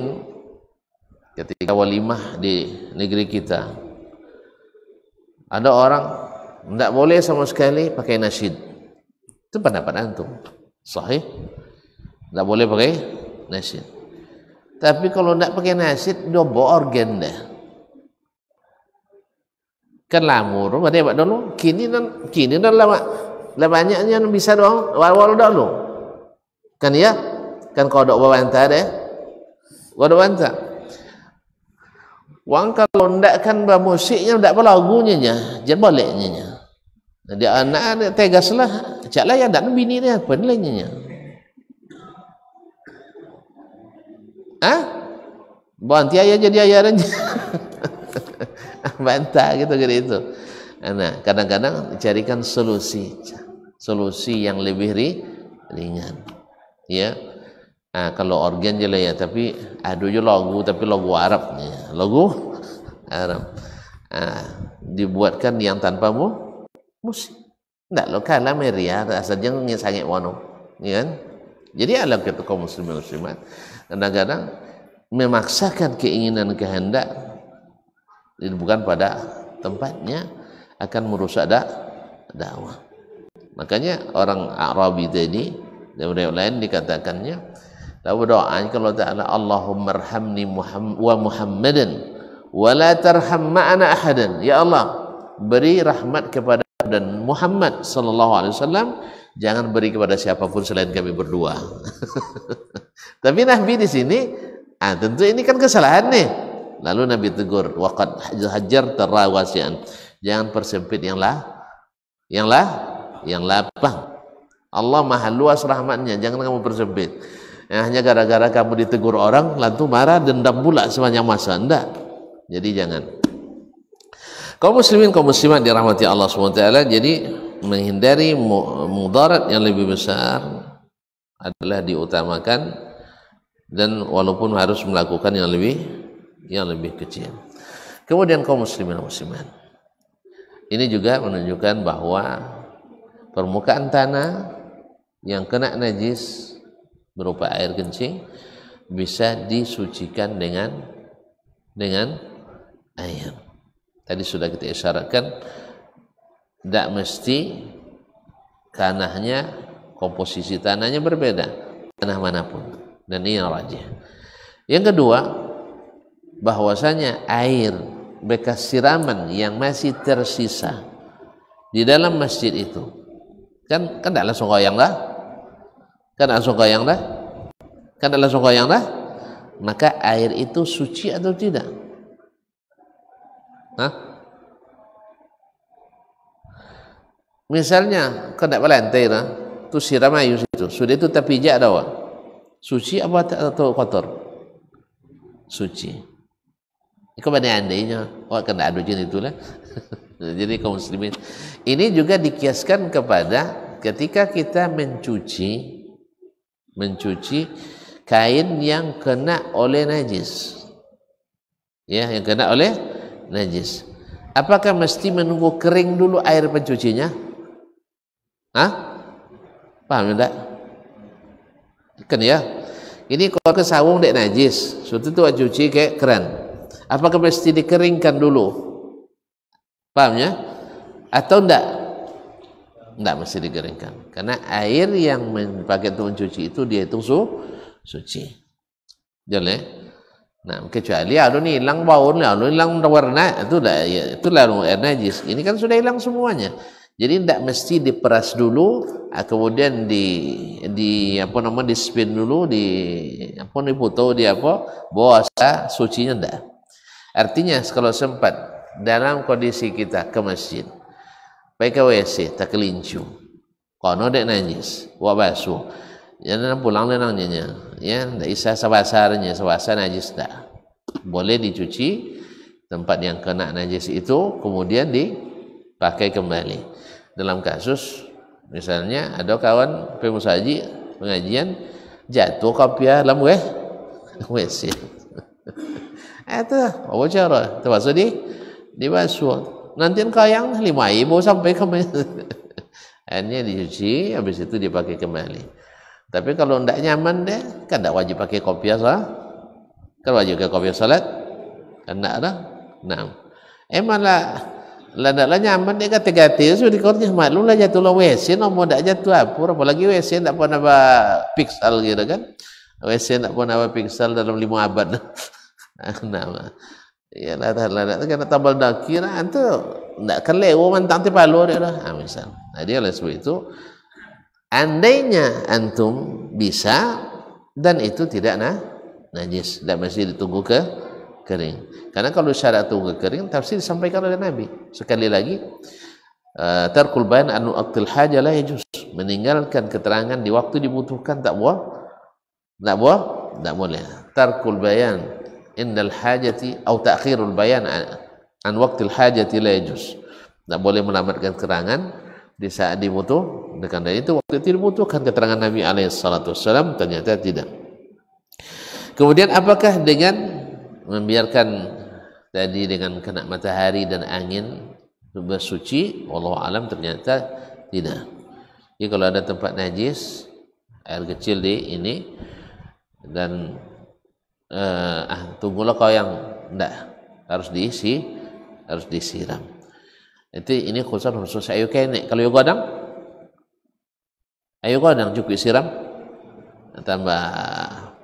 ketika walimah di negeri kita ada orang tidak boleh sama sekali pakai nasyid. Itu pendapat antum. Sahih. Tidak boleh pakai nasyid. Tapi kalau tidak pakai nasyid, dia bawa organ dah. Kan lamur, mana dulu? Kini dan kini dan lama, lebih banyaknya yang bisa doang, walau dulu. -wal kan ya kan kodok bawanta deh kodok bawanta wang kalau tidak kan bermusiknya tidak apa lagunya nya jen boleknya nya jadi anak anak tegaslah cak lah yang ndak bini dia apa ni lainnya nya ah ha? bantai ayah jadi ayah aja (laughs) bantah gitu gitu itu nah kadang-kadang carikan solusi solusi yang lebih ringan. ya nah, kalau organ je lah ya tapi aduh je logo tapi logo Arab ya. logo Arab nah, dibuatkan yang tanpa mu musik tidak lo kalah meriah asal jangan sangat wano ya kan jadi alam kita kaum muslimin muslimat kadang-kadang memaksakan keinginan kehendak bukan pada tempatnya akan merusak dak dakwah. Makanya orang Arabi tadi dalam lain dikatakannya, la berdoa kalau Ta'ala Allahumma arhamni Muhammad, wa Muhammadan wa la tarham ma'ana ahadan. Ya Allah, beri rahmat kepada dan Muhammad sallallahu alaihi wasallam jangan beri kepada siapapun selain kami berdua. (laughs) Tapi Nabi di sini, ah tentu ini kan kesalahan nih. Lalu Nabi tegur, waqad hajar terawasian. Jangan persempit yang lah, yang lah, yang lapang. Allah maha luas rahmatnya, jangan kamu bersempit. Ya, hanya gara-gara kamu ditegur orang, lalu marah, dendam pula sepanjang masa. Enggak. Jadi jangan. Kaum muslimin, kaum muslimat dirahmati Allah SWT. Jadi menghindari mudarat yang lebih besar adalah diutamakan dan walaupun harus melakukan yang lebih yang lebih kecil. Kemudian kaum muslimin muslimat. Ini juga menunjukkan bahwa permukaan tanah yang kena najis berupa air kencing bisa disucikan dengan dengan air. Tadi sudah kita isyaratkan tidak mesti tanahnya komposisi tanahnya berbeda tanah manapun dan ini yang rajih. Yang kedua bahwasanya air bekas siraman yang masih tersisa di dalam masjid itu kan kan tidak langsung goyang lah Kan asogoyang dah? Kan adalah sogoyang dah? Maka air itu suci atau tidak? Hah? Misalnya kena nak lah, tu siram air situ. Sudah itu tapi jak dah. Suci apa atau kotor? Suci. Kau pada andainya, awak kena adu jin itulah. (laughs) Jadi kaum muslimin. Ini juga dikiaskan kepada ketika kita mencuci mencuci kain yang kena oleh najis. Ya, yang kena oleh najis. Apakah mesti menunggu kering dulu air pencucinya? Hah? Paham tidak? Kan ya? Ini kalau ke sawung dek najis, suatu tu cuci ke keran. Apakah mesti dikeringkan dulu? Paham ya? Atau tidak? nggak mesti dikeringkan karena air yang dipakai untuk mencuci itu dia itu su suci jale ya? nah kecuali ada anu nih hilang baunya ada anu hilang warna itu ya itu lah air najis ini kan sudah hilang semuanya jadi tidak mesti diperas dulu ah, kemudian di di apa nama di spin dulu di apa nih foto di apa bawa sucinya ndak artinya kalau sempat dalam kondisi kita ke masjid Pakai WC, tak kelincu. Kono dek najis, buat basu. Jadi ya, nak pulang dia nak nyanyi. Ya, tak isa sebasarnya, sebasar najis dah. Boleh dicuci tempat yang kena najis itu, kemudian dipakai kembali. Dalam kasus, misalnya ada kawan pemusaji pengajian, jatuh kopi dalam weh, Eh Itu, (laughs) (laughs) eh, apa lah, cara? Terpaksa di, di basuh. Nanti yang lima ibu sampai kembali, Akhirnya dicuci, habis itu dipakai kembali. Tapi kalau tidak nyaman deh, kan tidak wajib pakai kopi asal. Kan wajib pakai kopi salat. Kan tidak ada. Nah. Eh malah lah tidak nyaman dia kata kata Sudah di kornya maklum lah jatuh lah WC nomor tidak jatuh apa apalagi WC tidak pernah apa pixel gitu kan WC tidak pernah apa pixel dalam lima abad nah Ya lah tak lah, tak kena tambal daki lah, tu. Tak kelek, orang oh, dia lah. Ha, misal. Jadi oleh sebab itu, andainya antum bisa, dan itu tidak nah, najis. Tak mesti ditunggu ke kering. Karena kalau syarat tunggu kering, tafsir disampaikan oleh Nabi. Sekali lagi, uh, Tarkul bayan anu aktil haja lah hijus. Meninggalkan keterangan di waktu dibutuhkan, tak buah? Tak buah? Tak boleh. Tarkul bayan indal hajati atau ta'khirul bayan an waqtil hajati la yajuz. Tidak boleh melambatkan keterangan di saat dibutuh. Karena itu waktu itu dibutuhkan keterangan Nabi Alaihissalam ternyata tidak. Kemudian apakah dengan membiarkan tadi dengan kena matahari dan angin bersuci? Allah alam ternyata tidak. Jadi kalau ada tempat najis air kecil di ini dan eh, ah tunggulah kau yang ndak harus diisi harus disiram itu ini khusus khusus ayu kene kalau yuk godang ayu godang cukup siram nah, tambah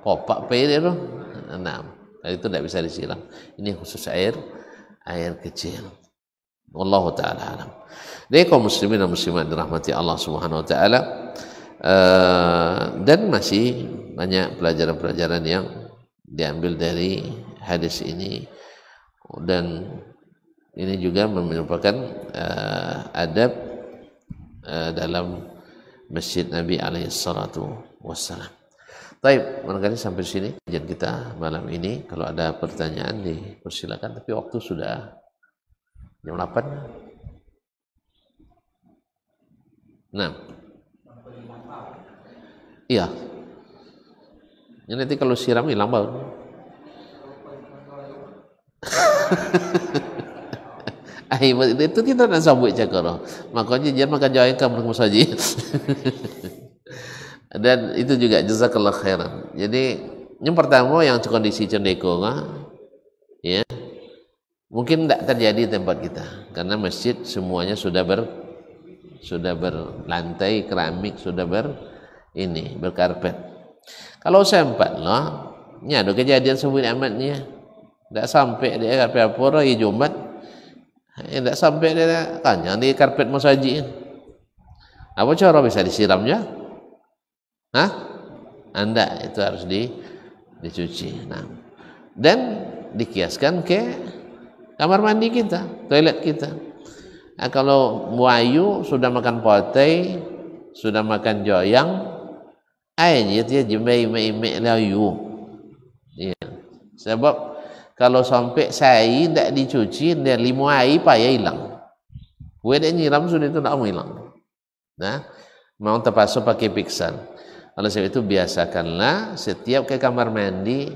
popak pe nah, itu enam itu tidak bisa disiram ini khusus air air kecil Wallahu taala alam. Dari kaum muslimin dan muslimat dirahmati Allah Subhanahu wa taala. Uh, dan masih banyak pelajaran-pelajaran yang diambil dari hadis ini dan ini juga merupakan uh, adab uh, dalam masjid Nabi alaihi salatu wassalam. Baik, barangkali sampai sini kajian kita malam ini. Kalau ada pertanyaan dipersilakan tapi waktu sudah jam 8. Nah. Iya. Ya, nanti kalau siram hilang bau. Aibat itu, itu kita nak sabuk cakar. Makanya jangan makan jawa ikan berkumpul saja. (laughs) Dan itu juga jazakallah khairan. Jadi yang pertama yang kondisi cendeko ya mungkin tidak terjadi tempat kita karena masjid semuanya sudah ber sudah berlantai keramik sudah ber ini berkarpet kalau sempatlah, ni ada kejadian sebut amatnya. Tak sampai dia karpet apa raya Jumat. Eh, tak sampai dia tanya ni karpet masjid. Apa cara bisa disiram je? Hah? Anda itu harus di dicuci. Nah. Dan dikiaskan ke kamar mandi kita, toilet kita. Nah, kalau buayu sudah makan potai, sudah makan joyang, Ain dia jemai mai lau yu Ya. Sebab kalau sampai sai tak dicuci dan lima air payah hilang. Kue dah nyiram sudah itu mau hilang. Nah, mau terpaksa pakai piksan. Oleh sebab itu biasakanlah setiap ke kamar mandi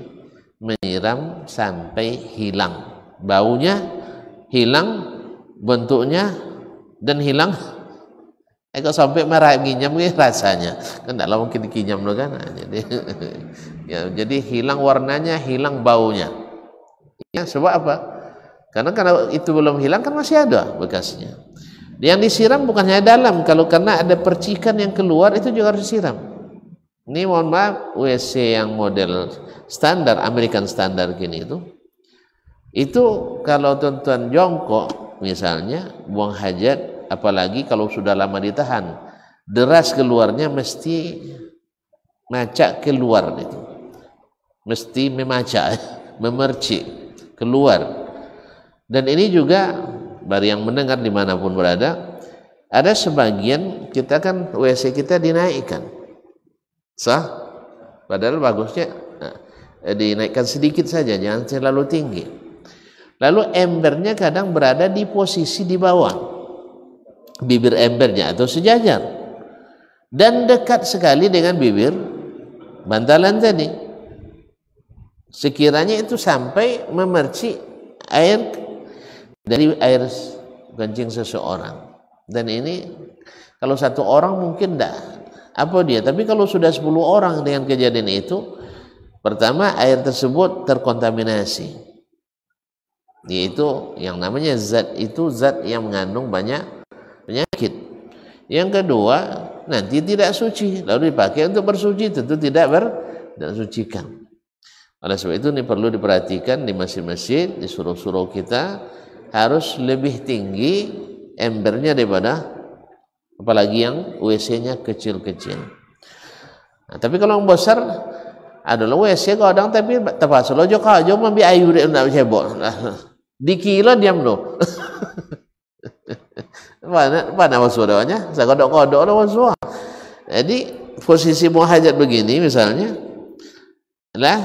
menyiram sampai hilang. Baunya hilang, bentuknya dan hilang Eko sampai merah nginyam ya rasanya. Kan tidak mungkin dikinyam lo kan. Nah, jadi (laughs) ya jadi hilang warnanya, hilang baunya. Ya, sebab apa? Karena kalau itu belum hilang kan masih ada bekasnya. Yang disiram bukan hanya dalam, kalau karena ada percikan yang keluar itu juga harus disiram. Ini mohon maaf WC yang model standar American standar gini itu. Itu kalau tuan-tuan jongkok misalnya buang hajat apalagi kalau sudah lama ditahan deras keluarnya mesti ngacak keluar gitu mesti memacak (laughs) memercik keluar dan ini juga bagi yang mendengar dimanapun berada ada sebagian kita kan WC kita dinaikkan sah padahal bagusnya nah, eh, dinaikkan sedikit saja jangan terlalu tinggi lalu embernya kadang berada di posisi di bawah bibir embernya atau sejajar dan dekat sekali dengan bibir bantalan tadi sekiranya itu sampai memercik air dari air kencing seseorang dan ini kalau satu orang mungkin tidak apa dia tapi kalau sudah 10 orang dengan kejadian itu pertama air tersebut terkontaminasi yaitu yang namanya zat itu zat yang mengandung banyak penyakit. Yang kedua, nanti tidak suci, lalu dipakai untuk bersuci, tentu tidak bersucikan. Oleh sebab itu ini perlu diperhatikan di masjid-masjid, di suruh-suruh kita harus lebih tinggi embernya daripada apalagi yang WC-nya kecil-kecil. Nah, tapi kalau yang besar adalah WC kadang tapi tepat lo kau jauh mambi ayu dia nak cebok. Di kilo diam lo. mana mana masuk doanya saya kodok kodok lah masuk jadi posisi muhajat begini misalnya lah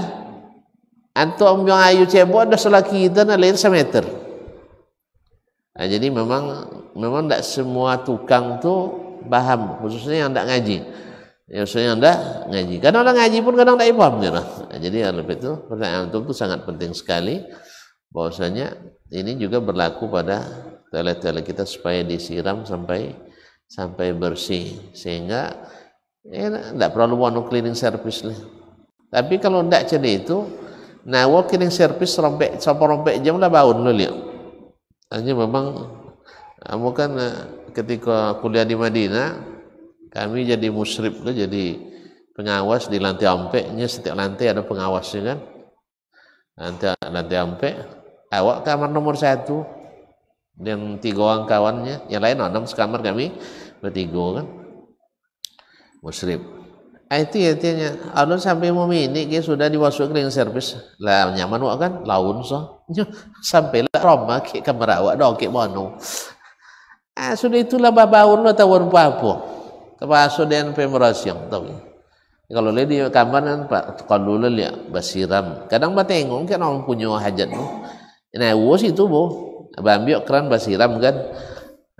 antum yang ayu cebok dah selaki kita nak lain semeter nah, jadi memang memang tak semua tukang tu paham khususnya yang tak ngaji Yang khususnya yang tak ngaji kadang orang ngaji pun kadang tak paham lah. nah, jadi lebih itu pertanyaan antum tu sangat penting sekali bahwasanya ini juga berlaku pada tala-tala kita supaya disiram sampai sampai bersih sehingga ya, tidak perlu mau cleaning service lah. Tapi kalau tidak jadi itu, nah cleaning service rompek, sampai rompek jam lah bau lu lihat. Hanya memang kamu kan eh, ketika kuliah di Madinah, kami jadi musrib tuh jadi pengawas di lantai ampeknya setiap lantai ada pengawasnya kan. Lantai lantai ampek, awak kamar nomor satu, dan tiga orang kawannya yang lain enam sekamar kami bertiga kan musrib ah, itu ya tanya anu sampai mau ini dia sudah dimasuk ke service lah nyaman wak kan laun so sampai lah roma ke kamar awak dong ke mana ah sudah itulah babaun lo tawar apa apa termasuk dengan pemeras yang tahu ya? kalau lihat di kamar kan pak dulu lihat basiram kadang mbak tengok kan orang punya hajat tu nah wos itu boh Bambiok keran basiram kan.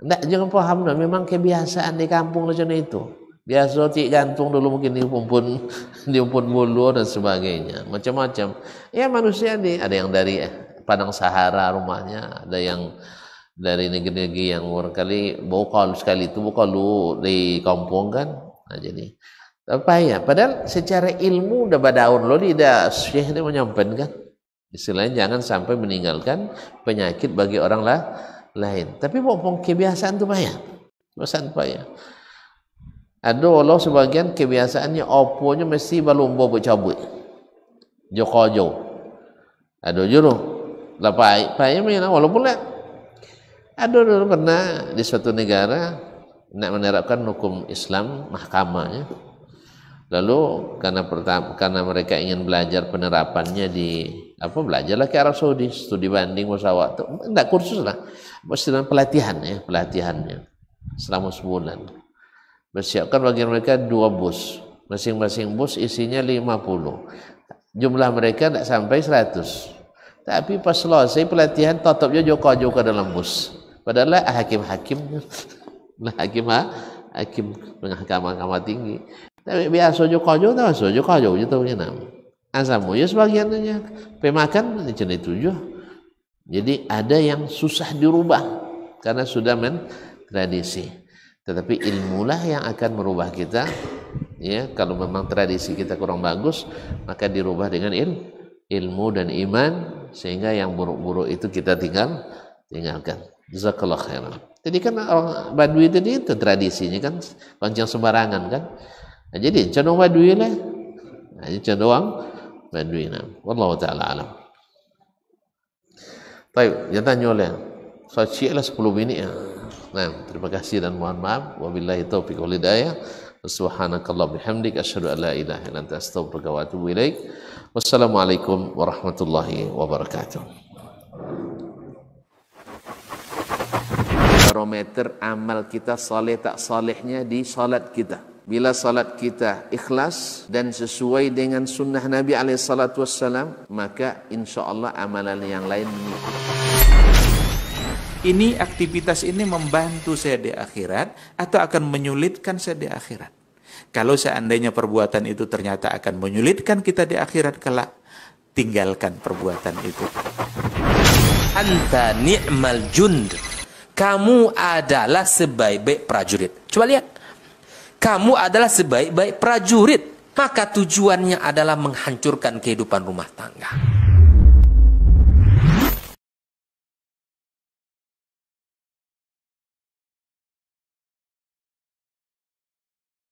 Ndak jangan paham dong. memang kebiasaan di kampung macam itu. Biasa ti gantung dulu mungkin diumpun (laughs) diumpun bulu dan sebagainya. Macam-macam. Ya manusia nih ada yang dari eh, padang Sahara rumahnya, ada yang dari negeri-negeri yang barangkali bokal sekali itu bokal lu di kampung kan. Nah jadi apa ya? Padahal secara ilmu udah badaun lo tidak syekh dia menyampaikan kan. Istilahnya jangan sampai meninggalkan penyakit bagi orang lah, lain. Tapi pokoknya kebiasaan itu payah. Kebiasaan payah. Ada Allah sebagian kebiasaannya oponya mesti balumbo bercabut. Joko jo. Ada juru. Lapai, payah mana walaupun lah. Ada dulu pernah di suatu negara nak menerapkan hukum Islam mahkamahnya. Lalu karena pertama, karena mereka ingin belajar penerapannya di apa belajarlah ke Arab Saudi studi banding pesawat tu tak kursus lah mesti dalam pelatihan ya pelatihannya selama sebulan bersiapkan bagi mereka dua bus masing-masing bus isinya 50 jumlah mereka tak sampai 100 tapi pas selesai pelatihan tetapnya joko-joko dalam bus padahal lah hakim-hakim lah hakim ha? hakim mahkamah agama tinggi tapi biasa joko-joko tak biasa joko-joko itu punya nama asam muyus oh, iya sebagiannya pemakan jenis tujuh jadi ada yang susah dirubah karena sudah men tradisi tetapi ilmulah yang akan merubah kita ya kalau memang tradisi kita kurang bagus maka dirubah dengan il ilmu dan iman sehingga yang buruk-buruk itu kita tinggal tinggalkan jazakallah khairan jadi kan orang Badui tadi itu tradisinya kan panjang sembarangan kan nah, jadi cendong Badui lah nah, jadi Badui nam. Wallahu taala alam. Baik, jangan nyoleh. Saya cialah 10 minit ya. Nah, terima kasih dan mohon maaf. Wabillahi taufiq wal hidayah. Subhanakallah bihamdik asyhadu an ilaha illa anta astaghfiruka wa atubu ilaik. Wassalamualaikum warahmatullahi wabarakatuh. Barometer amal kita saleh tak salehnya di salat kita. Bila salat kita ikhlas dan sesuai dengan sunnah Nabi SAW, maka insya Allah amalan yang lain mengikuti. Ini aktivitas ini membantu saya di akhirat atau akan menyulitkan saya di akhirat. Kalau seandainya perbuatan itu ternyata akan menyulitkan kita di akhirat kelak, tinggalkan perbuatan itu. Anta ni'mal jund. Kamu adalah sebaik-baik prajurit. Coba lihat kamu adalah sebaik-baik prajurit. Maka tujuannya adalah menghancurkan kehidupan rumah tangga.